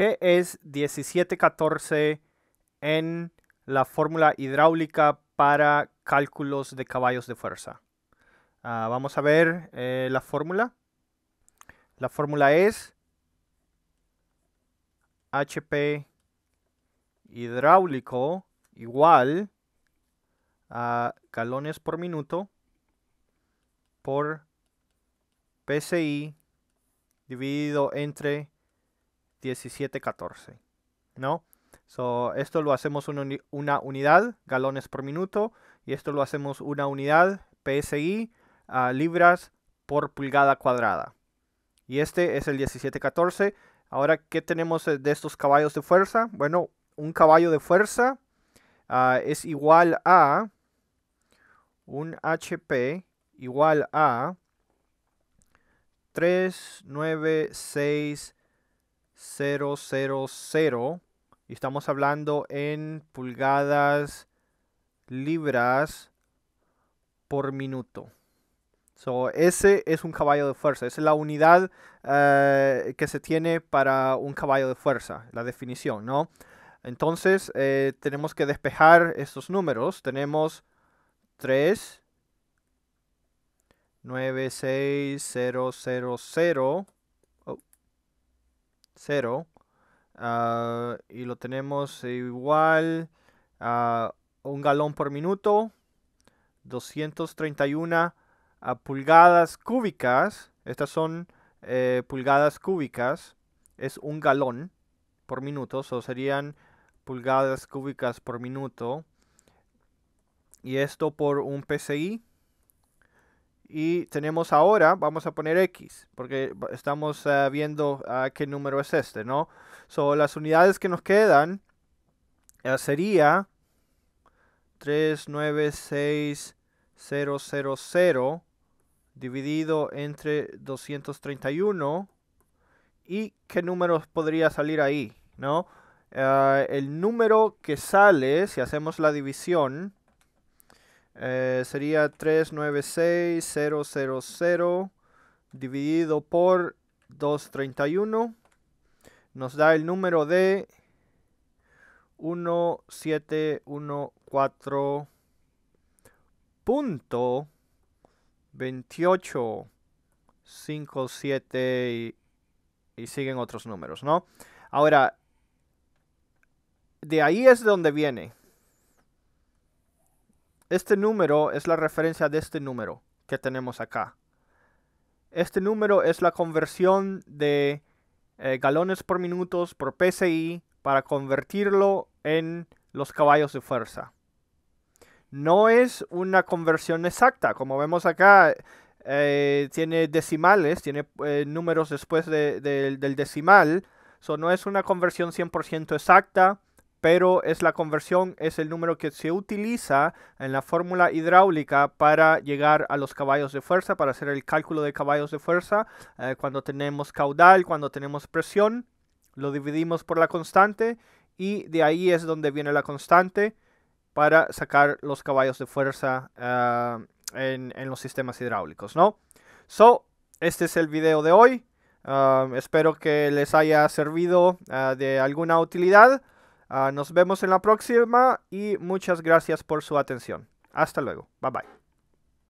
¿Qué es 1714 en la fórmula hidráulica para cálculos de caballos de fuerza? Ah, vamos a ver eh, la fórmula. La fórmula es HP hidráulico igual a galones por minuto por PSI dividido entre 17.14. ¿No? esto lo hacemos una, unidad, galones por minuto, y esto lo hacemos una unidad, PSI, libras por pulgada cuadrada. Y este es el 1714. Ahora, ¿qué tenemos de estos caballos de fuerza? Bueno, un caballo de fuerza ah, es igual a un HP igual a 396 000. Y estamos hablando en pulgadas, libras por minuto. So, ese es un caballo de fuerza. Esa es la unidad eh, que se tiene para un caballo de fuerza, la definición, ¿no? Entonces, eh, tenemos que despejar estos números. Tenemos 3, 9, 6, 0, 0, 0 cero, ah, y lo tenemos igual a un galón por minuto, 231 pulgadas cúbicas. Estas son eh, pulgadas cúbicas, es un galón por minuto, o serían pulgadas cúbicas por minuto. Y esto por un PCI y tenemos ahora, vamos a poner X, porque estamos eh, viendo ah, qué número es este, ¿no? So, las unidades que nos quedan uh, sería 396000 dividido entre 231. ¿Y qué número podría salir ahí, no? Eh, el número que sale, si hacemos la división, eh, sería 396000 dividido por 231. Nos da el número de 1714.2857 y, y siguen otros números, ¿no? Ahora, de ahí es donde viene este número es la referencia de este número que tenemos acá. Este número es la conversión de eh, galones por minutos por PSI para convertirlo en los caballos de fuerza. No es una conversión exacta, como vemos acá, eh, tiene decimales, tiene eh, números después del decimal, no es una conversión 100% exacta, pero es la conversión, es el número que se utiliza en la fórmula hidráulica para llegar a los caballos de fuerza, para hacer el cálculo de caballos de fuerza. Eh, cuando tenemos caudal, cuando tenemos presión, lo dividimos por la constante y de ahí es donde viene la constante para sacar los caballos de fuerza eh, en, los sistemas hidráulicos, ¿no? So, este es el video de hoy. Ah, espero que les haya servido ah, de alguna utilidad. Ah, nos vemos en la próxima y muchas gracias por su atención. Hasta luego. Bye bye.